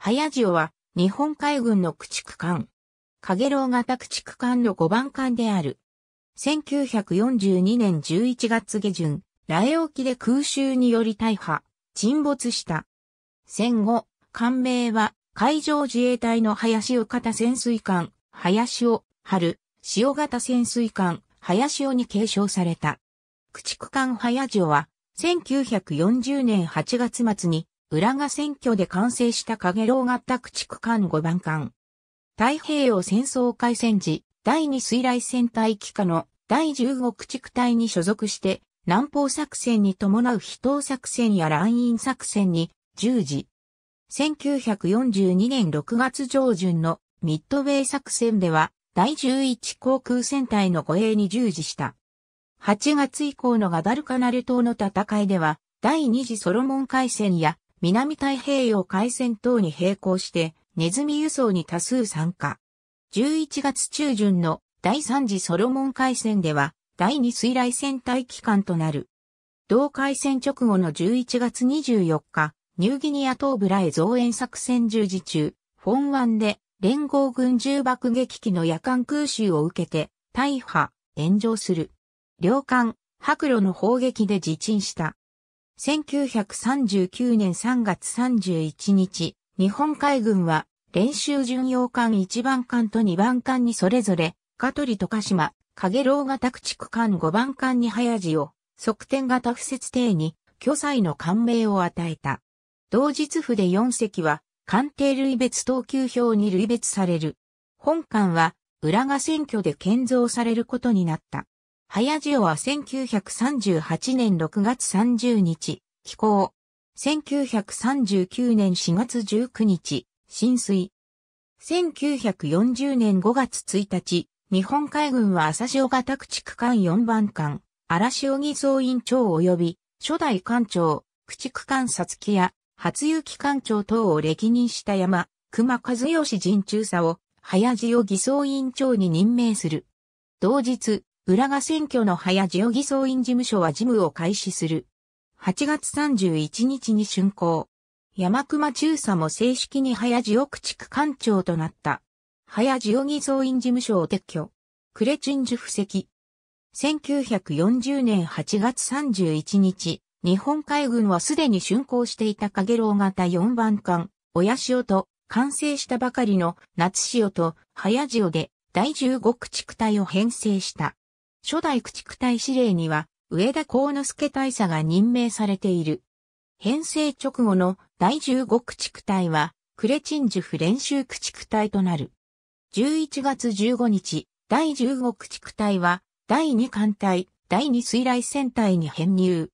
早塩は日本海軍の駆逐艦。影楼型駆逐艦の5番艦である。1942年11月下旬、ラエ沖で空襲により大破、沈没した。戦後、艦名は海上自衛隊の林尾型潜水艦、林尾、春、潮型潜水艦、林尾に継承された。駆逐艦早塩は、1940年8月末に浦賀選挙で完成した影楼型駆逐艦5番艦。太平洋戦争開戦時、第二水雷戦隊機下の第15駆逐隊に所属して、南方作戦に伴う飛島作戦や乱印作戦に従事。1942年6月上旬のミッドウェイ作戦では、第11航空戦隊の護衛に従事した。8月以降のガダルカナル島の戦いでは、第2次ソロモン海戦や南太平洋海戦等に並行して、ネズミ輸送に多数参加。11月中旬の第3次ソロモン海戦では、第2水雷戦隊機関となる。同海戦直後の11月24日、ニューギニア東部らへ増援作戦従事中、フォン湾で連合軍重爆撃機の夜間空襲を受けて、大破、炎上する。両艦、白露の砲撃で自沈した。1939年3月31日、日本海軍は練習巡洋艦1番艦と2番艦にそれぞれ、香取と鹿島、影楼型駆逐艦5番艦に早地を、側転型不設艇に、巨載の艦名を与えた。同日府で4隻は、艦艇類別等級表に類別される。本艦は、浦賀選挙で建造されることになった。早塩は1938年6月30日、気候。1939年4月19日、浸水。1940年5月1日、日本海軍は朝潮型駆逐艦4番艦、荒潮木総員長及び、初代艦長、駆逐艦さつきや、初雪艦長等を歴任した山、熊和義陣中佐を、早塩偽装委員長に任命する。同日、浦賀選挙の早ジオ偽総員事務所は事務を開始する。8月31日に竣工。山熊中佐も正式に早ジオ区地区官庁となった。早ジオ偽総員事務所を撤去。クレチンジュ布石。1940年8月31日、日本海軍はすでに竣工していたカゲロウ型4番艦、親潮と完成したばかりの夏潮と早潮で第15駆逐隊を編成した。初代駆逐隊司令には、上田幸之助大佐が任命されている。編成直後の第15駆逐隊は、クレチンジュフ練習駆逐隊となる。11月15日、第15駆逐隊は、第2艦隊、第2水雷戦隊に編入。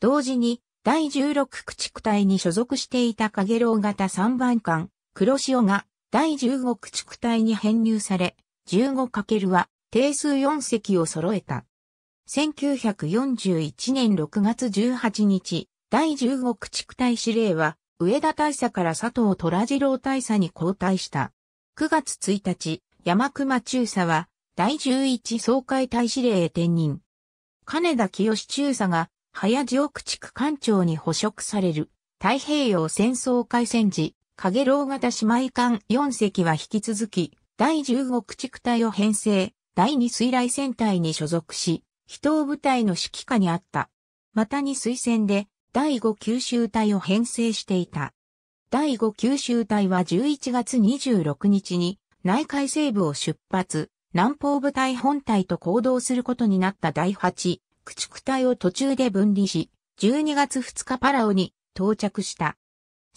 同時に、第16駆逐隊に所属していた影楼型3番艦、黒潮が、第15駆逐隊に編入され、15× は、定数4席を揃えた。1941年6月18日、第15駆逐隊司令は、上田大佐から佐藤虎次郎大佐に交代した。9月1日、山熊中佐は、第11総会大司令へ転任。金田清中佐が、早城駆逐艦長に捕食される、太平洋戦争開戦時、影楼型姉妹艦4隻は引き続き、第15駆逐隊を編成、第二水雷戦隊に所属し、飛東部隊の指揮下にあった。またに推薦で、第五九州隊を編成していた。第五九州隊は11月26日に内海西部を出発、南方部隊本隊と行動することになった第8駆逐隊を途中で分離し、12月2日パラオに到着した。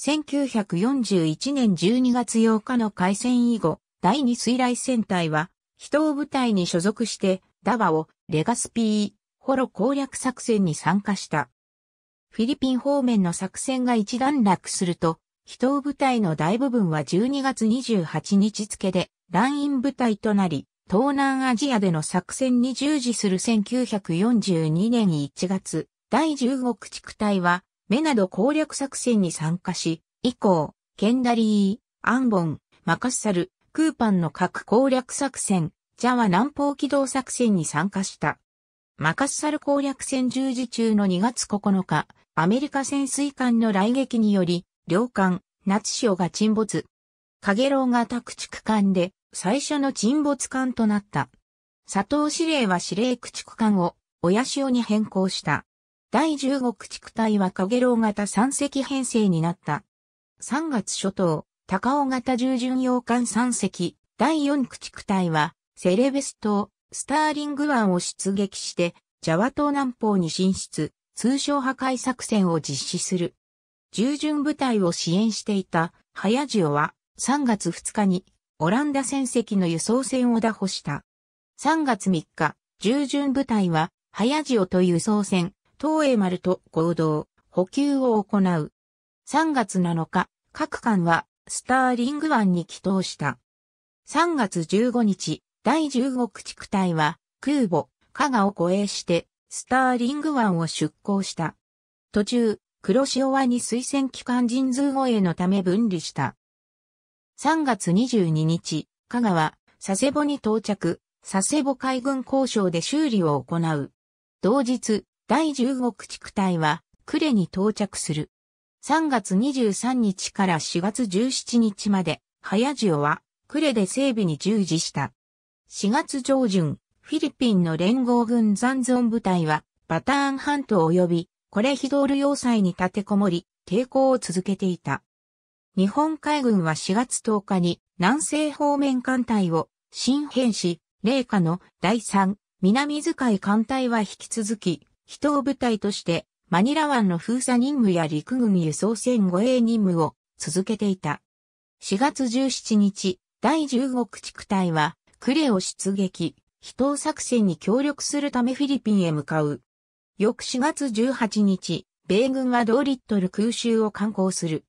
1941年12月8日の開戦以後、第2水雷戦隊は人を部隊に所属して、ダバオ、レガスピー、ホロ攻略作戦に参加した。フィリピン方面の作戦が一段落すると、人を部隊の大部分は12月28日付で、乱印部隊となり、東南アジアでの作戦に従事する1942年1月、第15駆逐隊は、メナド攻略作戦に参加し、以降、ケンダリー、アンボン、マカッサル、空ンの核攻略作戦、ジャワ南方機動作戦に参加した。マカッサル攻略戦十字中の2月9日、アメリカ潜水艦の来撃により、両艦、夏潮が沈没。カゲロウ型駆逐艦で最初の沈没艦となった。佐藤司令は司令駆逐艦を親潮に変更した。第15駆逐隊はカゲロウ型3隻編成になった。3月初頭、高尾型従順洋艦3隻、第4駆逐隊は、セレベス島、スターリング湾を出撃して、ジャワ島南方に進出、通称破壊作戦を実施する。従順部隊を支援していた、ハヤジオは、3月2日に、オランダ戦績の輸送船を打破した。3月3日、従順部隊は、ハヤジオと輸送船、東英丸と合同、補給を行う。3月7日、各艦はスターリング湾に帰投した。3月15日、第15駆逐隊は、空母、加賀を護衛して、スターリング湾を出港した。途中、黒潮湾に推薦機関人数護衛のため分離した。3月22日、加賀は、佐世保に到着、佐世保海軍交渉で修理を行う。同日、第15駆逐隊は、呉に到着する。3月23日から4月17日まで、早塩は、クレで整備に従事した。4月上旬、フィリピンの連合軍残存部隊は、バターン半島及び、コレヒドール要塞に立てこもり、抵抗を続けていた。日本海軍は4月10日に、南西方面艦隊を、新編し、霊下の第3、南遣い艦隊は引き続き、人を部隊として、マニラ湾の封鎖任務や陸軍輸送船護衛任務を続けていた。4月17日、第15駆逐隊は、クレを出撃、飛島作戦に協力するためフィリピンへ向かう。翌4月18日、米軍はーリットル空襲を観光する。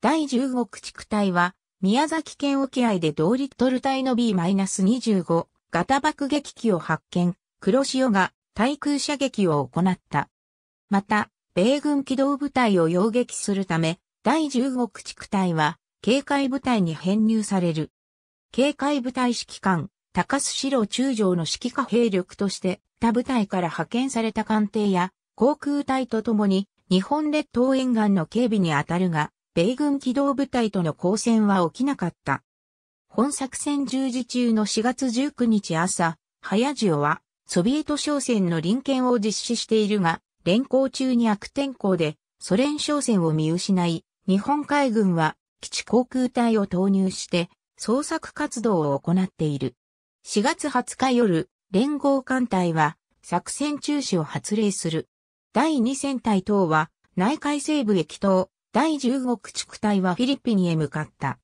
第15駆逐隊は、宮崎県沖合でーリットル隊の B-25 型爆撃機を発見、黒潮が対空射撃を行った。また、米軍機動部隊を擁撃するため、第1五駆逐隊は、警戒部隊に編入される。警戒部隊指揮官、高須城中将の指揮下兵力として、他部隊から派遣された艦艇や、航空隊とともに、日本列島沿岸の警備に当たるが、米軍機動部隊との交戦は起きなかった。本作戦十時中の4月19日朝、早塩は、ソビエト商船の臨検を実施しているが、連行中に悪天候でソ連商船を見失い、日本海軍は基地航空隊を投入して捜索活動を行っている。4月20日夜、連合艦隊は作戦中止を発令する。第2戦隊等は内海西部へ帰投、第15駆逐隊はフィリピンへ向かった。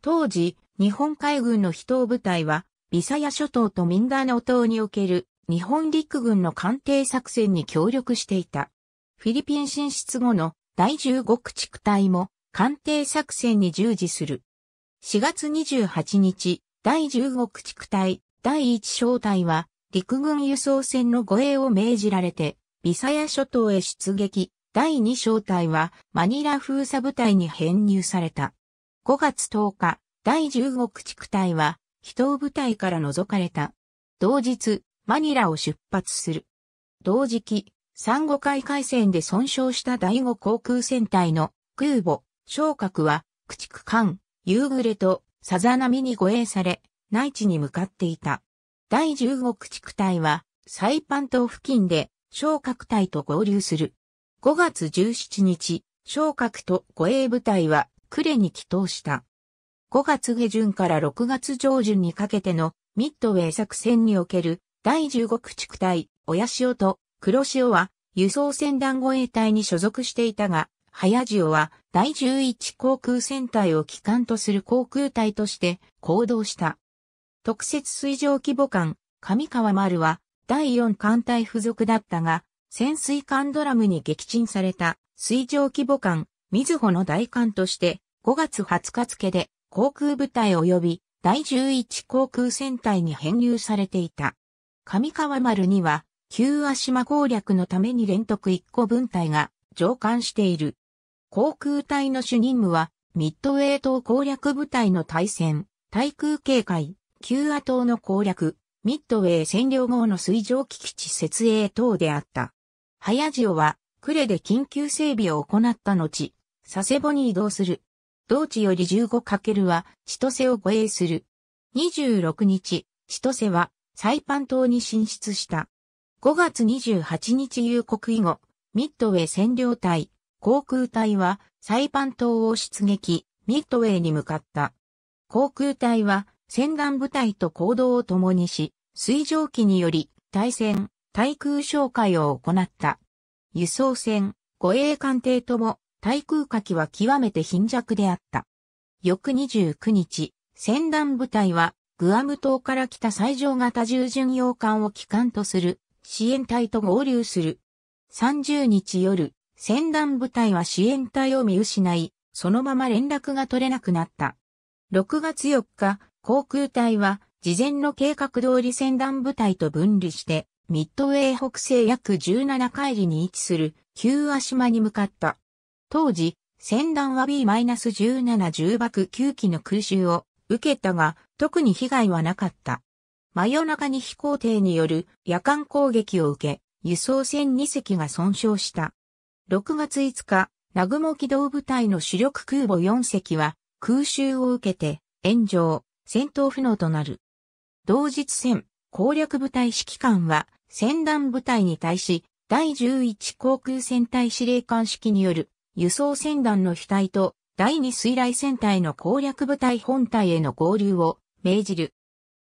当時、日本海軍の飛島部隊は、ビサヤ諸島とミンダーノ島における日本陸軍の艦艇作戦に協力していた。フィリピン進出後の第15駆逐隊も艦艇作戦に従事する。4月28日、第15駆逐隊第1小隊は陸軍輸送船の護衛を命じられて、ビサヤ諸島へ出撃。第2小隊はマニラ封鎖部隊に編入された。5月10日、第15駆逐隊は、秘湯部隊から除かれた。同日、マニラを出発する。同時期、産後海海戦で損傷した第5航空戦隊の空母、昇格は、駆逐艦、夕暮れとさざ波に護衛され、内地に向かっていた。第15駆逐隊は、サイパン島付近で、昇格隊と合流する。5月17日、昇格と護衛部隊は、呉に帰投した。5月下旬から6月上旬にかけてのミッドウェイ作戦における第15駆逐隊、親潮と黒潮は輸送船団護衛隊に所属していたが、早潮は第11航空戦隊を機関とする航空隊として行動した。特設水上規模艦、上川丸は第4艦隊付属だったが、潜水艦ドラムに撃沈された水上規模艦、水穂の大艦として5月20日付で航空部隊及び第11航空戦隊に編入されていた。上川丸には、旧足島攻略のために連徳一個分隊が上官している。航空隊の主任務は、ミッドウェー島攻略部隊の対戦、対空警戒、旧ア島の攻略、ミッドウェー占領後の水上機基地設営等であった。早塩は、呉で緊急整備を行った後、佐世保に移動する。同地より 15× は、千歳を護衛する。26日、千歳は、サイパン島に進出した。5月28日夕国以後、ミッドウェー占領隊、航空隊はサイパン島を出撃、ミッドウェーに向かった。航空隊は戦艦部隊と行動を共にし、水蒸気により対戦、対空哨戒を行った。輸送船、護衛艦艇とも対空火器は極めて貧弱であった。翌29日、戦艦部隊はグアム島から来た最上型従巡洋艦を機関とする支援隊と合流する。30日夜、船団部隊は支援隊を見失い、そのまま連絡が取れなくなった。6月4日、航空隊は事前の計画通り船団部隊と分離して、ミッドウェー北西約17海里に位置する旧足島に向かった。当時、船団は B-17 1 0爆9機の空襲を受けたが、特に被害はなかった。真夜中に飛行艇による夜間攻撃を受け、輸送船2隻が損傷した。6月5日、南雲機動部隊の主力空母4隻は空襲を受けて炎上、戦闘不能となる。同日戦攻略部隊指揮官は戦団部隊に対し第11航空戦隊司令官式による輸送船団の飛隊と第二水雷戦隊の攻略部隊本隊への合流を命じる。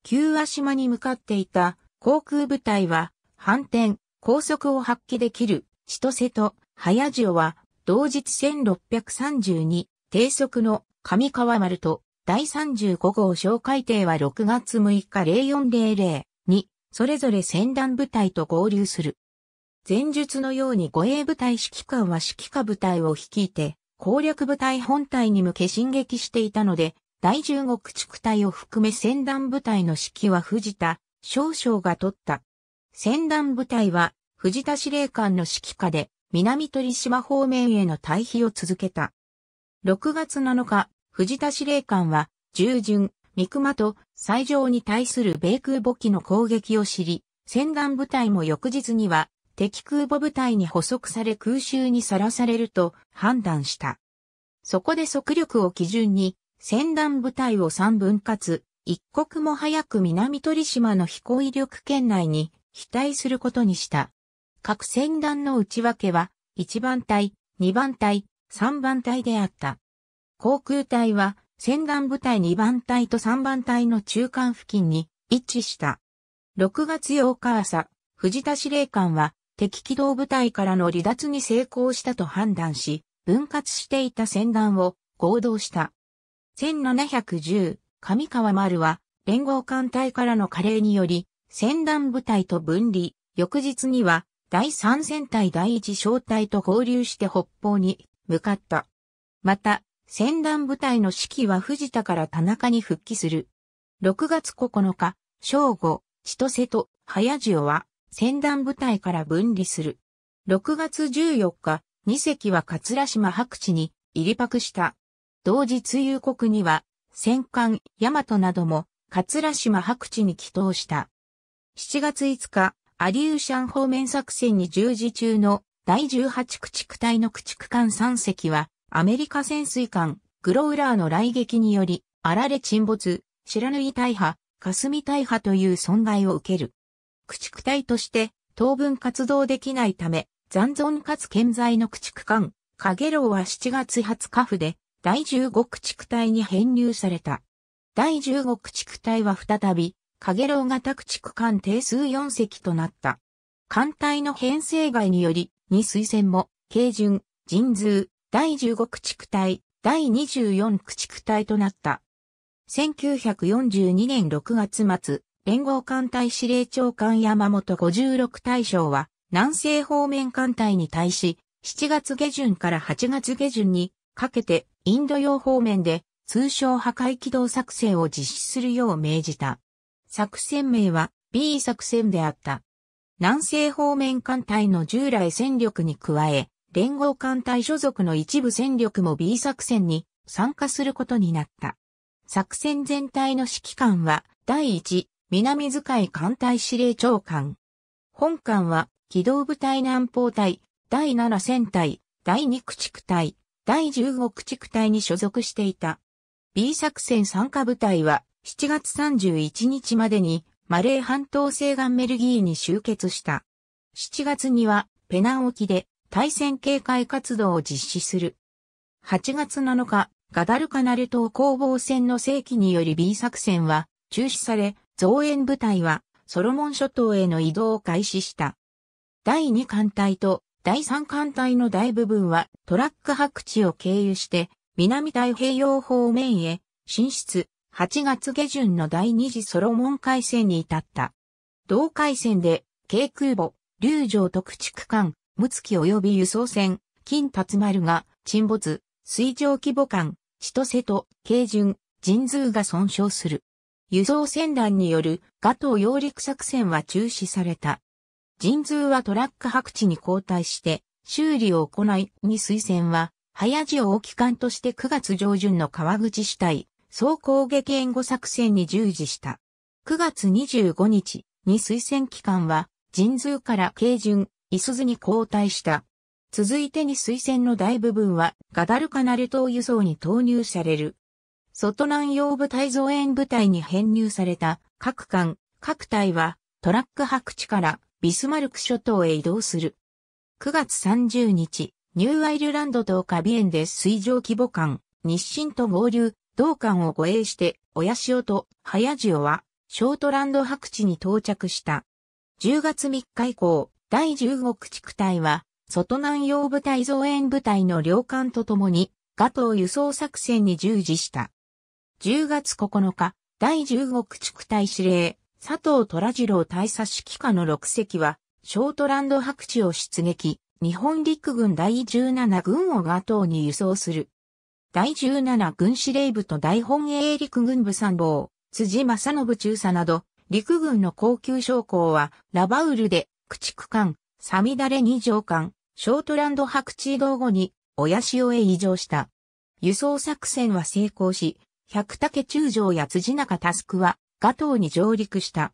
旧和島に向かっていた航空部隊は反転、高速を発揮できる千歳と早塩は同日1632低速の上川丸と第35号小海艇は6月6日0400にそれぞれ船団部隊と合流する。前述のように護衛部隊指揮官は指揮下部隊を率いて攻略部隊本体に向け進撃していたので、第十駆逐隊を含め戦団部隊の指揮は藤田、少将が取った。戦団部隊は藤田司令官の指揮下で南鳥島方面への退避を続けた。6月7日、藤田司令官は従順、三熊と最上に対する米空母機の攻撃を知り、戦団部隊も翌日には敵空母部隊に捕捉され空襲にさらされると判断した。そこで速力を基準に、戦団部隊を3分割、一刻も早く南鳥島の飛行威力圏内に飛対することにした。各戦団の内訳は、1番隊、2番隊、3番隊であった。航空隊は、戦団部隊2番隊と3番隊の中間付近に位置した。6月8日朝、藤田司令官は敵機動部隊からの離脱に成功したと判断し、分割していた船団を合同した。1710、上川丸は、連合艦隊からの加齢により、船団部隊と分離、翌日には、第三戦隊第一小隊と合流して北方に向かった。また、船団部隊の指揮は藤田から田中に復帰する。6月9日、正午、千歳と早塩は、船団部隊から分離する。6月14日、2隻は桂島白地に入り泊した。同日夕刻には、戦艦、大和なども、桂島白地に帰投した。7月5日、アリューシャン方面作戦に従事中の第18駆逐隊の駆逐艦3隻は、アメリカ潜水艦、グロウラーの来撃により、あられ沈没、らぬい大破、霞大破という損害を受ける。駆逐隊として当分活動できないため、残存かつ健在の駆逐艦、カゲロウは7月20日府で第15駆逐隊に編入された。第15駆逐隊は再び、カゲロウ型駆逐艦定数4隻となった。艦隊の編成外により、2推薦も、軽順、人数、第15駆逐隊、第24駆逐隊となった。1942年6月末、連合艦隊司令長官山本56大将は、南西方面艦隊に対し、7月下旬から8月下旬にかけてインド洋方面で通称破壊機動作戦を実施するよう命じた。作戦名は B 作戦であった。南西方面艦隊の従来戦力に加え、連合艦隊所属の一部戦力も B 作戦に参加することになった。作戦全体の指揮官は、第1、南図い艦隊司令長官。本艦は、機動部隊南方隊、第7戦隊、第2駆逐隊、第15駆逐隊に所属していた。B 作戦参加部隊は、7月31日までに、マレー半島西岸メルギーに集結した。7月には、ペナン沖で、対戦警戒活動を実施する。8月7日、ガダルカナル島攻防戦の正規により B 作戦は中止され、増援部隊はソロモン諸島への移動を開始した。第2艦隊と第3艦隊の大部分はトラック白地を経由して南太平洋方面へ進出8月下旬の第2次ソロモン海戦に至った。同海戦で軽空母、竜城特畜艦、無月及び輸送船、金達丸が沈没、水上規模艦、千歳と、軽巡、神通が損傷する。輸送船団によるガトー揚陸作戦は中止された。人通はトラック白地に交代して修理を行い、に推薦は、早地を機関として9月上旬の川口市対総攻撃援護作戦に従事した。9月25日に推薦機関は、人通から軽巡、イス鈴に交代した。続いてに推薦の大部分は、ガダルカナル島輸送に投入される。外南洋部隊増援部隊に編入された各艦、各隊はトラック白地からビスマルク諸島へ移動する。9月30日、ニューアイルランドとカビエンで水上規模艦、日清と合流、同艦を護衛して、親潮と早潮は、ショートランド白地に到着した。10月3日以降、第15駆逐隊は、外南洋部隊増援部隊の両艦と共に、ガトー輸送作戦に従事した。10月9日、第15駆逐隊司令、佐藤虎次郎大佐指揮下の6隻は、ショートランド白地を出撃、日本陸軍第17軍をガ島に輸送する。第17軍司令部と大本営陸軍部参謀、辻正信中佐など、陸軍の高級将校は、ラバウルで、駆逐艦、サミダレ二条艦、ショートランド白地移動後に、親潮へ移乗した。輸送作戦は成功し、百武中将や辻中佑は、ガ島に上陸した。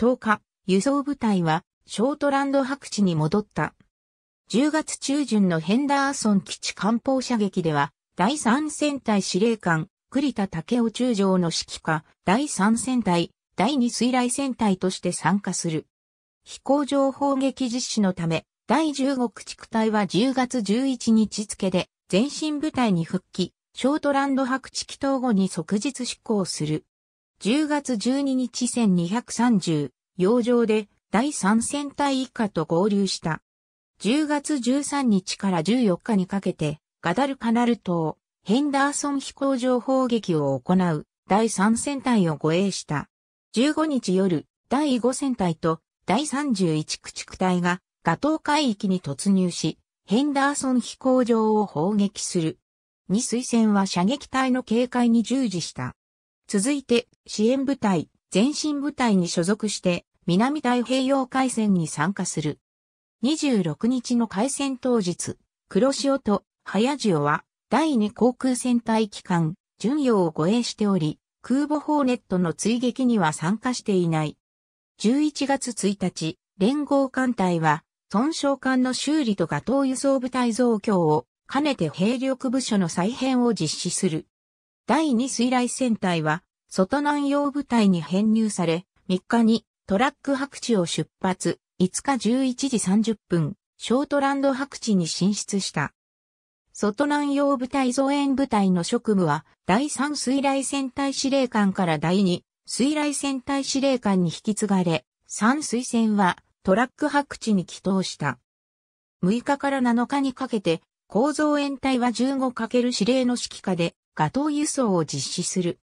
10日、輸送部隊は、ショートランド白地に戻った。10月中旬のヘンダーソン基地艦砲射撃では、第3戦隊司令官、栗田武雄中将の指揮下、第3戦隊、第2水雷戦隊として参加する。飛行場砲撃実施のため、第15駆逐隊は10月11日付で、前進部隊に復帰、ショートランド白地祈祷後に即日執行する。10月12日1230、洋上で第三戦隊以下と合流した。10月13日から14日にかけて、ガダルカナル島、ヘンダーソン飛行場砲撃を行う第3戦隊を護衛した。15日夜、第5戦隊と第31駆逐隊がガトー海域に突入し、ヘンダーソン飛行場を砲撃する。に推薦は射撃隊の警戒に従事した。続いて、支援部隊、前進部隊に所属して、南太平洋海戦に参加する。26日の海戦当日、黒潮と早潮は、第2航空戦隊機関、巡洋を護衛しており、空母ホーネットの追撃には参加していない。11月1日、連合艦隊は、損傷艦の修理と画頭輸送部隊増強をかねて兵力部署の再編を実施する。第2水雷戦隊は、外南洋部隊に編入され、3日にトラック白地を出発、5日11時30分、ショートランド白地に進出した。外南洋部隊増援部隊の職務は、第3水雷戦隊司令官から第2水雷戦隊司令官に引き継がれ、3水戦はトラック白地に帰投した。6日から7日にかけて構造円体は 15× 指令の指揮下でガトー輸送を実施する。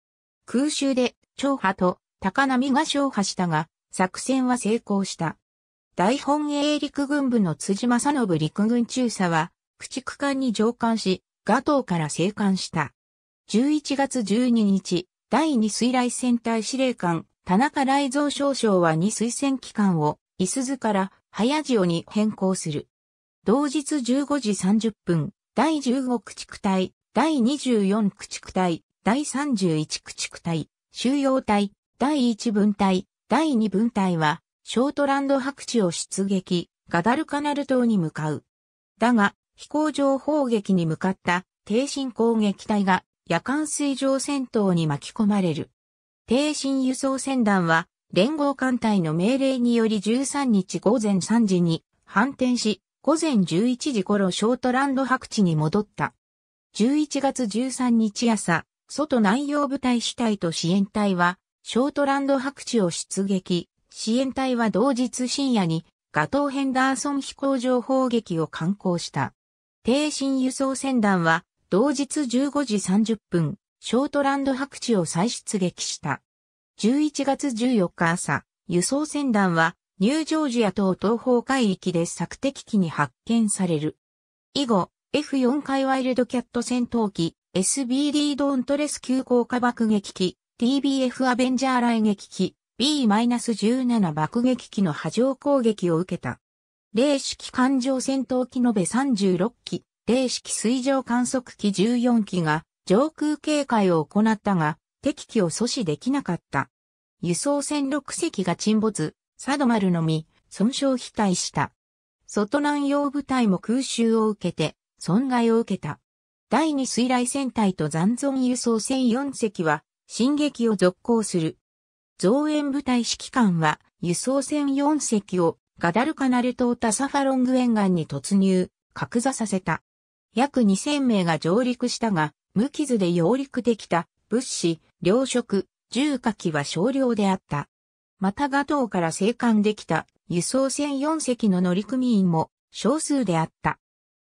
空襲で長波と高波が勝破したが、作戦は成功した。大本営陸軍部の辻正信陸軍中佐は、駆逐艦に乗艦し、ガトーから生還した。11月12日、第2水雷戦隊司令官、田中雷蔵少将は2水戦機関を、伊鈴から早塩に変更する。同日15時30分、第15駆逐隊、第24駆逐隊、第31駆逐隊、収容隊、第1分隊、第2分隊は、ショートランド白地を出撃、ガダルカナル島に向かう。だが、飛行場砲撃に向かった低進攻撃隊が夜間水上戦闘に巻き込まれる。低進輸送船団は、連合艦隊の命令により13日午前3時に反転し、午前11時頃ショートランド白地に戻った。11月13日朝、外南洋部隊主体と支援隊は、ショートランド白地を出撃、支援隊は同日深夜に、ガトー・ヘンダーソン飛行場砲撃を敢行した。低深輸送船団は、同日15時30分、ショートランド白地を再出撃した。11月14日朝、輸送船団は、ニュージョージア島東方海域で索敵機に発見される。以後、F4 回ワイルドキャット戦闘機、SBD ドーントレス急降下爆撃機、TBF アベンジャー来撃機、B-17 爆撃機の波状攻撃を受けた。零式艦上戦闘機延べ36機、零式水上観測機14機が上空警戒を行ったが、敵機を阻止できなかった。輸送船6隻が沈没、サドマルのみ、損傷非対した。外南洋部隊も空襲を受けて、損害を受けた。第二水雷戦隊と残存輸送船4隻は、進撃を続行する。増援部隊指揮官は、輸送船4隻を、ガダルカナル島タサファロング沿岸に突入、格座させた。約2000名が上陸したが、無傷で揚陸できた、物資、糧食、重火器は少量であった。またガトーから生還できた輸送船4隻の乗組員も少数であった。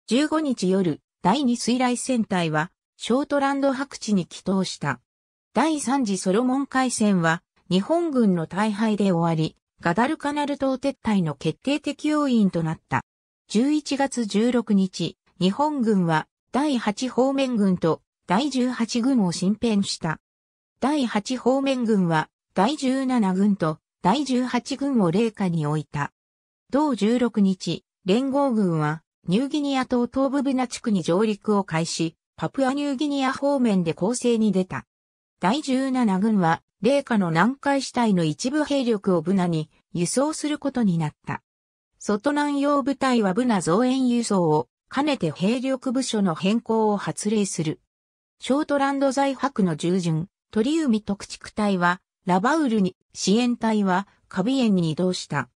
15日夜、第2水雷戦隊はショートランド白地に帰投した。第3次ソロモン海戦は日本軍の大敗で終わり、ガダルカナル島撤退の決定的要因となった。11月16日、日本軍は第8方面軍と第18軍を新編した。第8方面軍は第17軍と第18軍を霊下に置いた。同16日、連合軍はニューギニア島東部ブナ地区に上陸を開始、パプアニューギニア方面で攻勢に出た。第17軍は、霊下の南海主体の一部兵力をブナに輸送することになった。外南洋部隊はブナ増援輸送を兼ねて兵力部署の変更を発令する。ショートランド在白の従順、鳥海特地区隊はラバウルに支援隊はカビエンに移動した。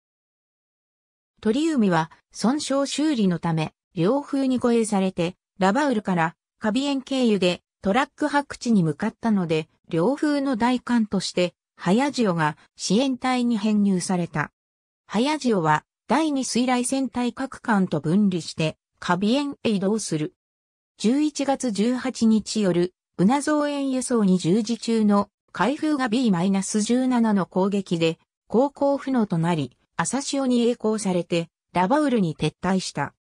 鳥海は損傷修理のため、両風に護衛されて、ラバウルからカビエン経由でトラック白地に向かったので、両風の大官として、ハヤジオが支援隊に編入された。ハヤジオは第二水雷戦隊各艦と分離して、カビエンへ移動する。11月18日夜、うナゾー園輸送に従事中の開封が B-17 の攻撃で、航行不能となり、朝潮に栄光されて、ラバウルに撤退した。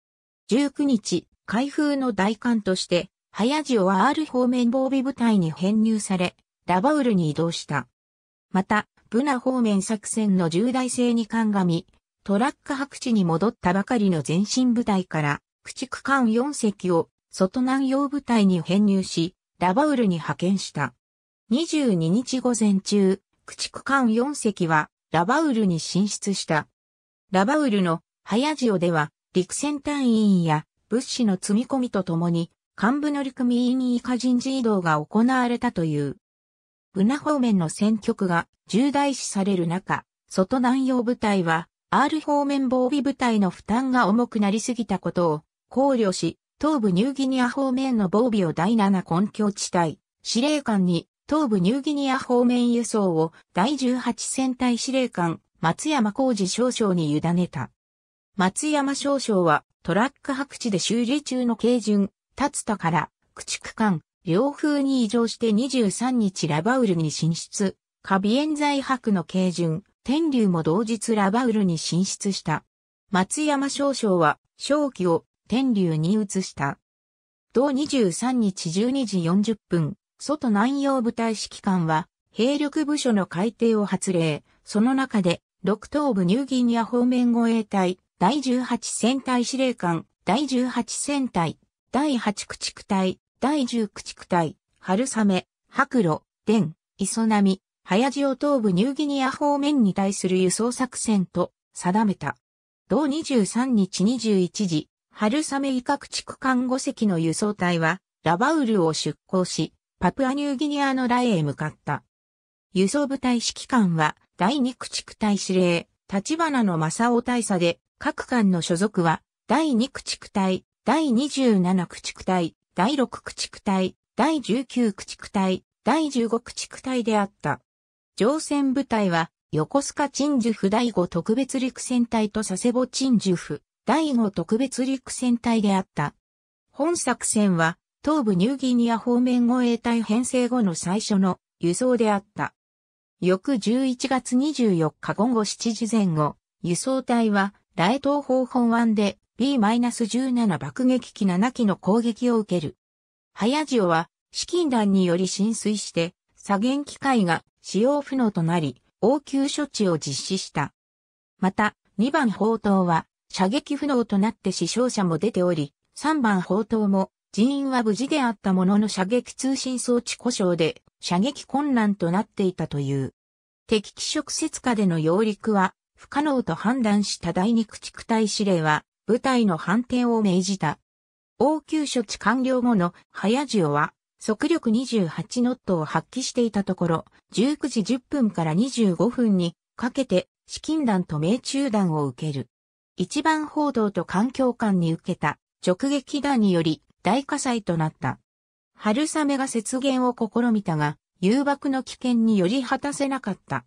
19日、開封の大艦として、早塩は R 方面防備部隊に編入され、ラバウルに移動した。また、ブナ方面作戦の重大性に鑑み、トラック白地に戻ったばかりの前進部隊から、駆逐艦4隻を外南洋部隊に編入し、ラバウルに派遣した。22日午前中、駆逐艦4隻はラバウルに進出した。ラバウルの早塩では陸戦隊員や物資の積み込みとともに幹部乗組員以下人事異動が行われたという。ブナ方面の戦局が重大視される中、外南洋部隊は R 方面防備部隊の負担が重くなりすぎたことを考慮し、東部ニューギニア方面の防備を第7根拠地帯、司令官に東部ニューギニア方面輸送を第18戦隊司令官松山浩二少将に委ねた。松山少将はトラック白地で修理中の軽巡、立田から駆逐艦、両風に移乗して23日ラバウルに進出。カビエン在白の軽巡、天竜も同日ラバウルに進出した。松山少将は、正気を天竜に移した。同23日12時40分、外南洋部隊指揮官は、兵力部署の改定を発令、その中で、6東部ニューギニア方面護衛隊、第18戦隊司令官、第18戦隊、第8駆逐隊、第10駆逐隊、春雨、白露、伝、磯波、早地を東部ニューギニア方面に対する輸送作戦と定めた。同23日21時、春雨以下駆逐艦5隻の輸送隊は、ラバウルを出港し、パプアニューギニアのラエへ向かった。輸送部隊指揮官は第2駆逐隊司令、立花の正雄大佐で、各官の所属は第2駆逐隊、第27駆逐隊、第6駆逐隊、第19駆逐隊、第15駆逐隊であった。乗船部隊は、横須賀鎮守府第5特別陸戦隊と佐世保鎮守府第5特別陸戦隊であった。本作戦は、東部ニューギニア方面護衛隊編成後の最初の輸送であった。翌11月24日午後7時前後、輸送隊は、大東方本湾で B-17 爆撃機7機の攻撃を受ける。早塩は、資金弾により浸水して、左舷機械が使用不能となり、応急処置を実施した。また、2番砲塔は、射撃不能となって死傷者も出ており、3番砲塔も人員は無事であったものの射撃通信装置故障で射撃困難となっていたという。敵機直接下での揚陸は不可能と判断した第二駆逐隊司令は部隊の反転を命じた。応急処置完了後の早塩は速力28ノットを発揮していたところ、19時10分から25分にかけて資金弾と命中弾を受ける。一番報道と環境官に受けた直撃弾により大火災となった。春雨が雪原を試みたが、誘爆の危険により果たせなかった。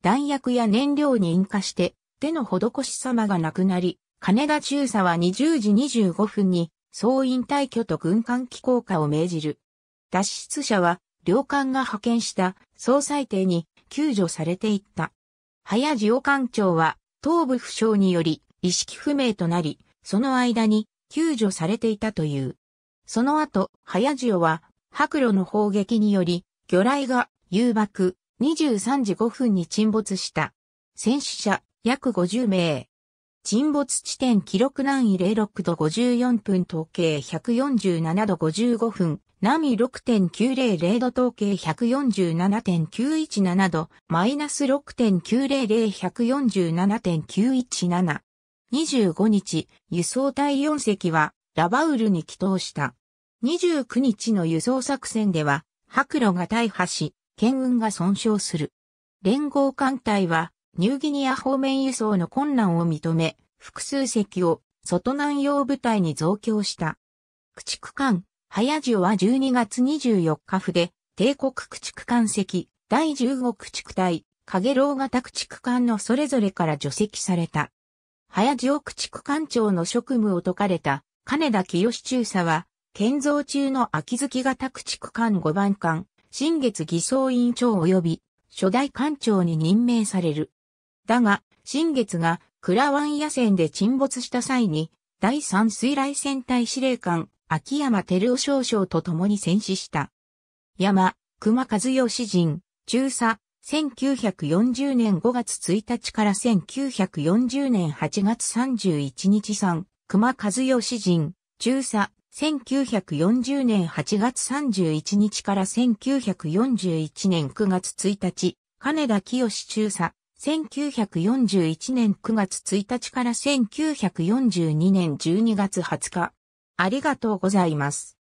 弾薬や燃料に引火して、手の施し様がなくなり、金田中佐は20時25分に、総員退去と軍艦機降下を命じる。脱出者は、領艦が派遣した総裁艇に救助されていった。早塩艦長は、頭部負傷により、意識不明となり、その間に救助されていたという。その後、早塩は、白露の砲撃により、魚雷が誘爆、23時5分に沈没した。戦死者、約50名。沈没地点記録難易06度54分統計147度55分、南緯6.900度統計147.917度、マイナス6.900147.917。25日、輸送隊4隻はラバウルに帰投した。29日の輸送作戦では、白路が大破し、県運が損傷する。連合艦隊は、ニューギニア方面輸送の困難を認め、複数隻を外南洋部隊に増強した。駆逐艦、早塩は12月24日府で、帝国駆逐艦隻、第15駆逐隊、影楼型駆逐艦のそれぞれから除籍された。早塩駆逐艦長の職務を解かれた、金田清志中佐は、建造中の秋月型駆逐艦5番艦、新月偽装委員長及び初代艦長に任命される。だが、新月が倉湾野戦で沈没した際に、第三水雷戦隊司令官、秋山照夫少将と共に戦死した。山、熊和義人、中佐、1940年5月1日から1940年8月31日産、熊和義人、中佐、1940年8月31日から1941年9月1日、金田清中佐、1941年9月1日から1942年12月20日。ありがとうございます。